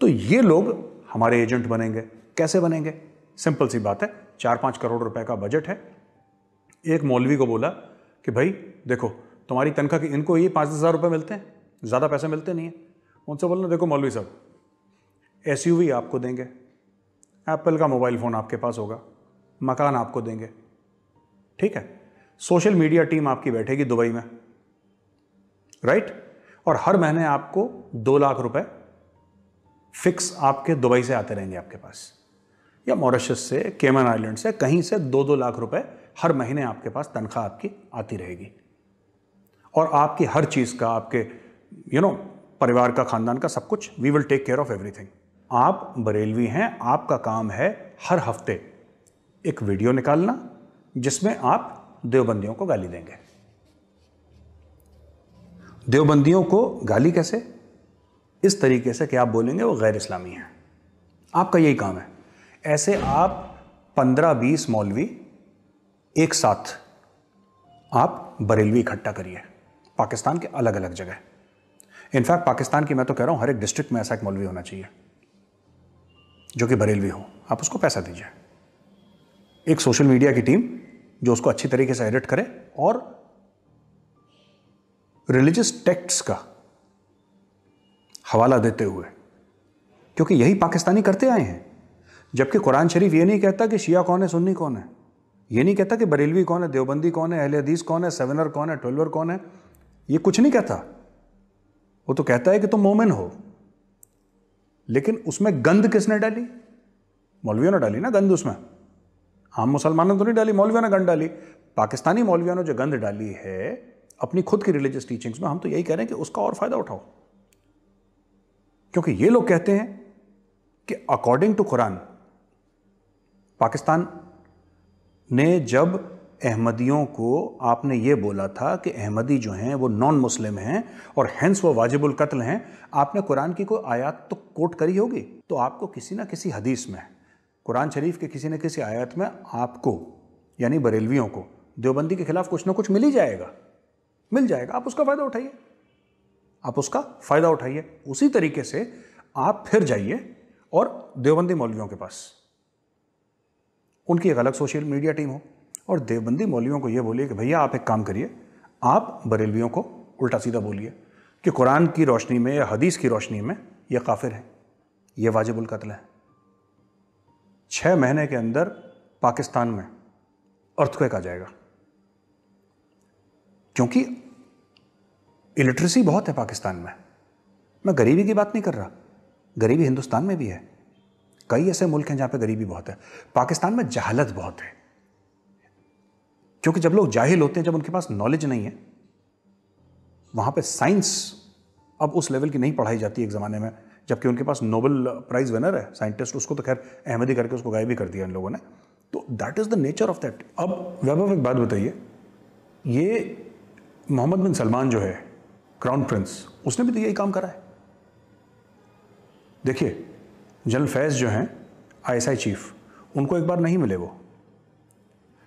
तो ये लोग हमारे एजेंट बनेंगे कैसे बनेंगे सिंपल सी बात है चार पाँच करोड़ रुपए का बजट है एक मौलवी को बोला कि भाई देखो तुम्हारी तनख्वाह की इनको ये पाँच दस हज़ार रुपये मिलते हैं ज़्यादा पैसे मिलते नहीं हैं उनसे बोलना देखो मौलवी साहब एस आपको देंगे एप्पल का मोबाइल फ़ोन आपके पास होगा मकान आपको देंगे ठीक है सोशल मीडिया टीम आपकी बैठेगी दुबई में राइट और हर महीने आपको दो लाख रुपए फिक्स आपके दुबई से आते रहेंगे आपके पास या मॉरिशस से केमन आइलैंड से कहीं से दो दो लाख रुपए हर महीने आपके पास तनख्वाह आपकी आती रहेगी और आपकी हर चीज़ का आपके यू you नो know, परिवार का खानदान का सब कुछ we will take care of everything आप बरेलवी हैं आपका काम है हर हफ्ते एक वीडियो निकालना जिसमें आप देवबंदियों को गाली देंगे देवबंदियों को गाली कैसे इस तरीके से कि आप बोलेंगे वो गैर इस्लामी है आपका यही काम है ऐसे आप पंद्रह बीस मौलवी एक साथ आप बरेलवी इकट्ठा करिए पाकिस्तान के अलग अलग जगह इनफैक्ट पाकिस्तान की मैं तो कह रहा हूँ हर एक डिस्ट्रिक्ट में ऐसा एक मौलवी होना चाहिए जो कि बरेलवी हो आप उसको पैसा दीजिए एक सोशल मीडिया की टीम जो उसको अच्छी तरीके से एडिट करे और रिलीजियस टेक्ट्स का हवाला देते हुए क्योंकि यही पाकिस्तानी करते आए हैं जबकि कुरान शरीफ ये नहीं कहता कि शिया कौन है सुन्नी कौन है ये नहीं कहता कि बरेलवी कौन है देवबंदी कौन है अहल हदीस कौन है सेवनर कौन है ट्वेल्वर कौन है ये कुछ नहीं कहता वो तो कहता है कि तुम मोमिन हो लेकिन उसमें गंद किसने डाली मौलवियों ने डाली ना गंद उसमें आम मुसलमानों ने तो नहीं डाली मौलवियों ने गंद डाली पाकिस्तानी मौलवियों ने जो गंद डाली है अपनी खुद की रिलीजियस टीचिंग्स में हम तो यही कह रहे हैं कि उसका और फ़ायदा उठाओ क्योंकि ये लोग कहते हैं कि अकॉर्डिंग टू कुरान पाकिस्तान ने जब अहमदियों को आपने ये बोला था कि अहमदी जो हैं वो नॉन मुस्लिम हैं और हैंस वो वाजिबुल कत्ल हैं आपने कुरान की कोई आयत तो कोट करी होगी तो आपको किसी ना किसी हदीस में कुरान शरीफ के किसी न किसी आयत में आपको यानी बरेलवियों को देवबंदी के खिलाफ कुछ ना कुछ मिल ही जाएगा मिल जाएगा आप उसका फ़ायदा उठाइए आप उसका फ़ायदा उठाइए उसी तरीके से आप फिर जाइए और देवबंदी मौलवियों के पास उनकी एक अलग सोशल मीडिया टीम हो और देवबंदी मौलवियों को यह बोलिए कि भैया आप एक काम करिए आप बरेलवियों को उल्टा सीधा बोलिए कि कुरान की रोशनी में या हदीस की रोशनी में यह काफिर है यह वाजिबुल कत्ल है छह महीने के अंदर पाकिस्तान में अर्थक्वेक आ जाएगा क्योंकि इलिटरेसी बहुत है पाकिस्तान में मैं गरीबी की बात नहीं कर रहा गरीबी हिंदुस्तान में भी है कई ऐसे मुल्क हैं जहाँ पे गरीबी बहुत है पाकिस्तान में जहालत बहुत है क्योंकि जब लोग जाहिल होते हैं जब उनके पास नॉलेज नहीं है वहाँ पे साइंस अब उस लेवल की नहीं पढ़ाई जाती एक ज़माने में जबकि उनके पास नोबल प्राइज़ विनर है साइंटिस्ट उसको तो खैर अहमदी करके उसको गायब भी कर दिया इन लोगों ने तो that is the nature of that अब वैभव एक बात बताइए ये मोहम्मद बिन सलमान जो है क्राउन प्रिंस उसने भी तो यही काम करा है देखिए जनरल फैज जो हैं आईएसआई चीफ उनको एक बार नहीं मिले वो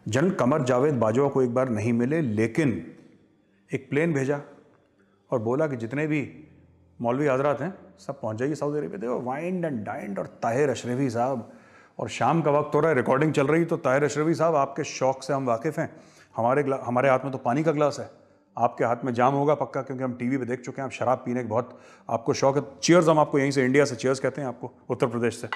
जनरल कमर जावेद बाजवा को एक बार नहीं मिले लेकिन एक प्लेन भेजा और बोला कि जितने भी मौलवी हजरात हैं सब पहुंच जाइए सऊदी अरेबिया देखो वाइंड एंड डाइंड और ताहिर अशरफी साहब और शाम का वक्त हो रहा है रिकॉर्डिंग चल रही तो ताहिर अशरफी साहब आपके शौक से हम वाकिफ़ हैं हमारे हमारे हाथ में तो पानी का गिलास है आपके हाथ में जाम होगा पक्का क्योंकि हम टीवी पे देख चुके हैं आप शराब पीने के बहुत आपको शौक है चेयर्स हम आपको यहीं से इंडिया से चेयर्स कहते हैं आपको उत्तर प्रदेश से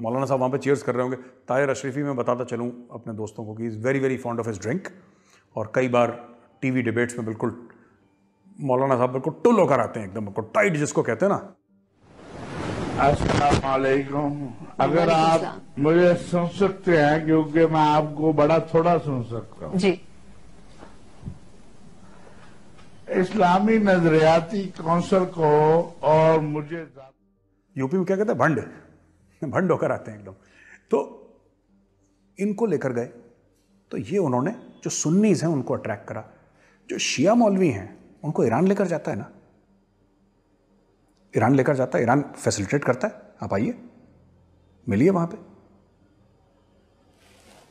मौलाना साहब वहाँ पे चेयर्स कर रहे होंगे ताहिर अशरीफ़ी में बताता चलूँ अपने दोस्तों को कि is very very fond of his drink और कई बार टी डिबेट्स में बिल्कुल मौलाना साहब बिल्कुल टुल होकर आते हैं एकदम बिल्कुल टाइट जिसको कहते हैं ना असलकुम अगर आप मुझे सुन सकते हैं क्योंकि मैं आपको बड़ा थोड़ा सुन सकता हूँ जी इस्लामी नजरियाती काउंसिल को और मुझे यूपी में क्या कहते हैं भंड भंड होकर आते हैं एकदम तो इनको लेकर गए तो ये उन्होंने जो सुन्नीज हैं उनको अट्रैक्ट करा जो शिया मौलवी हैं उनको ईरान लेकर जाता है ना ईरान लेकर जाता है ईरान फैसिलिटेट करता है आप आइए मिलिए वहां पे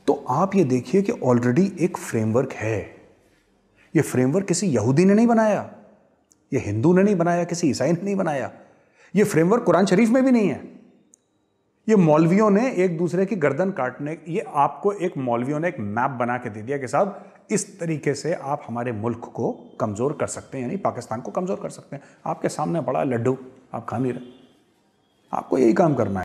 तो आप ये देखिए कि ऑलरेडी एक फ्रेमवर्क है ये फ्रेमवर्क किसी यहूदी ने नहीं बनाया ये हिंदू ने नहीं बनाया किसी ईसाई ने नहीं बनाया ये फ्रेमवर्क कुरान शरीफ में भी नहीं है ये मौलवियों ने एक दूसरे की गर्दन काटने ये आपको एक मौलवियों ने एक मैप बना के दे दिया कि साहब इस तरीके से आप हमारे मुल्क को कमज़ोर कर सकते हैं यानी पाकिस्तान को कमज़ोर कर सकते हैं आपके सामने बड़ा लड्डू आप खा नहीं रहे आपको यही काम करना है